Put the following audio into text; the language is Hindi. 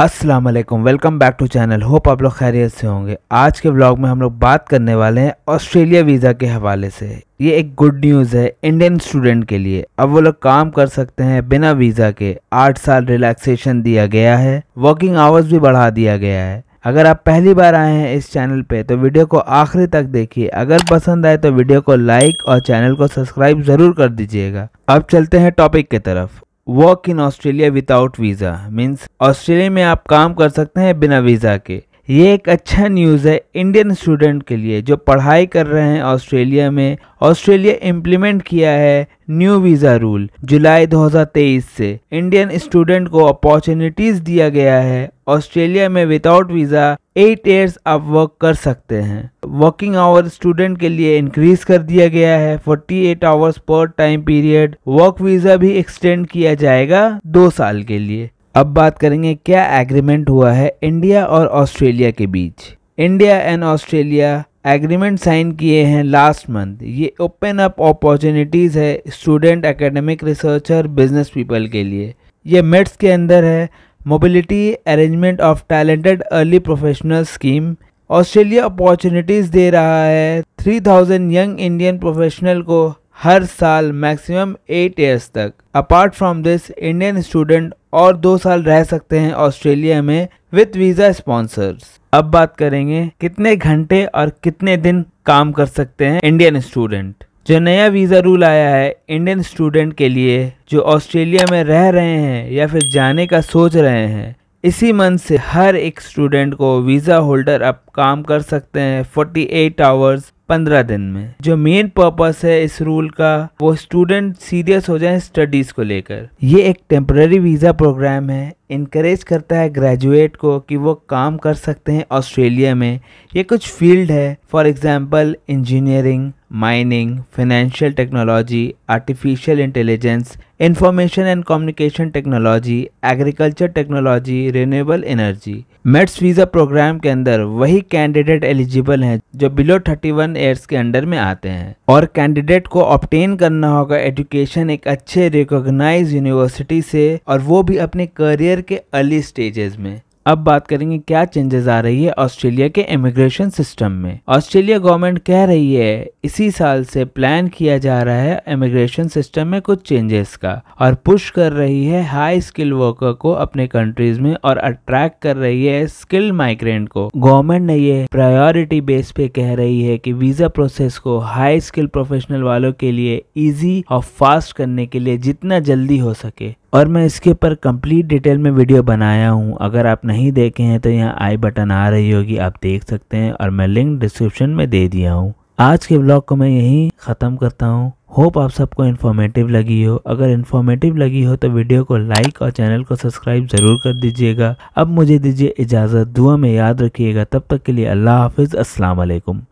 Aslam welcome back to channel hope आप लोग खैरियत से होंगे आज के ब्लॉग में हम लोग बात करने वाले हैं ऑस्ट्रेलिया वीज़ा के हवाले से ये एक गुड न्यूज़ है इंडियन स्टूडेंट के लिए अब वो लोग काम कर सकते हैं बिना वीज़ा के आठ साल रिलैक्सेशन दिया गया है वर्किंग आवर्स भी बढ़ा दिया गया है अगर आप पहली बार आए हैं इस चैनल पे तो वीडियो को आखिरी तक देखिए अगर पसंद आए तो वीडियो को लाइक और चैनल को सब्सक्राइब ज़रूर कर दीजिएगा अब चलते हैं टॉपिक की तरफ work in Australia without visa means Australia में आप काम कर सकते हैं बिना वीज़ा के ये एक अच्छा न्यूज़ है इंडियन स्टूडेंट के लिए जो पढ़ाई कर रहे हैं ऑस्ट्रेलिया में ऑस्ट्रेलिया इम्प्लीमेंट किया है न्यू वीज़ा रूल जुलाई 2023 से इंडियन स्टूडेंट को अपॉर्चुनिटीज़ दिया गया है ऑस्ट्रेलिया में विदाउट वीज़ा एट ईयर्स आप वर्क कर सकते हैं वर्किंग आवर स्टूडेंट के लिए इंक्रीज कर दिया गया है 48 आवर्स पर टाइम पीरियड वर्क वीज़ा भी एक्सटेंड किया जाएगा दो साल के लिए अब बात करेंगे क्या एग्रीमेंट हुआ है इंडिया और ऑस्ट्रेलिया के बीच India and Australia agreement sign किए हैं लास्ट मंथ ये ओपन अप अपॉर्चुनिटीज़ है student academic researcher business people के लिए ये मेट्स के अंदर है mobility arrangement of talented early professional scheme Australia opportunities दे रहा है 3000 यंग इंडियन प्रोफेशनल को हर साल मैक्सिमम एट ईयर्स तक apart from this Indian student और दो साल रह सकते हैं ऑस्ट्रेलिया में विथ वीज़ा स्पॉन्सर्स अब बात करेंगे कितने घंटे और कितने दिन काम कर सकते हैं इंडियन स्टूडेंट जो नया वीज़ा रूल आया है इंडियन स्टूडेंट के लिए जो ऑस्ट्रेलिया में रह रहे हैं या फिर जाने का सोच रहे हैं इसी मंथ से हर एक स्टूडेंट को वीज़ा होल्डर अब काम कर सकते हैं 48 आवर्स पंद्रह दिन में जो मेन पर्पस है इस रूल का वो स्टूडेंट सीरियस हो जाए स्टडीज को लेकर ये एक टेम्पररी वीजा प्रोग्राम है इनक्रेज करता है ग्रेजुएट को कि वो काम कर सकते हैं ऑस्ट्रेलिया में ये कुछ फील्ड है for example engineering mining financial technology artificial intelligence information and communication technology agriculture technology renewable energy MATES visa program के अंदर वही कैंडिडेट एलिजिबल हैं जो बिलो 31 ईयर्स के अंडर में आते हैं और कैंडिडेट को ऑप्टेन करना होगा एजुकेशन एक अच्छे रिकॉग्नाइज यूनिवर्सिटी से और वो भी अपने करियर के अर्ली स्टेजेस में अब बात करेंगे क्या चेंजेस आ रही है ऑस्ट्रेलिया के इमिग्रेशन सिस्टम में ऑस्ट्रेलिया गवर्नमेंट कह रही है इसी साल से प्लान किया जा रहा है इमिग्रेशन सिस्टम में कुछ चेंजेस का और पुश कर रही है हाई स्किल वर्कर को अपने कंट्रीज में और अट्रैक्ट कर रही है स्किल माइग्रेंट को गवर्नमेंट ने ये प्रायोरिटी बेस पे कह रही है की वीजा प्रोसेस को हाई स्किल प्रोफेशनल वालों के लिए इजी और फास्ट करने के लिए जितना जल्दी हो सके और मैं इसके ऊपर कंप्लीट डिटेल में वीडियो बनाया हूँ अगर आप नहीं देखे हैं तो यहाँ आई बटन आ रही होगी आप देख सकते हैं और मैं लिंक डिस्क्रिप्शन में दे दिया हूँ आज के ब्लॉग को मैं यहीं ख़त्म करता हूँ होप आप सबको इन्फॉर्मेटिव लगी हो अगर इन्फॉर्मेटिव लगी हो तो वीडियो को लाइक और चैनल को सब्सक्राइब ज़रूर कर दीजिएगा अब मुझे दीजिए इजाज़त दुआ में याद रखिएगा तब तक के लिए अल्लाह हाफिज़ अस्सलाम वालेकुम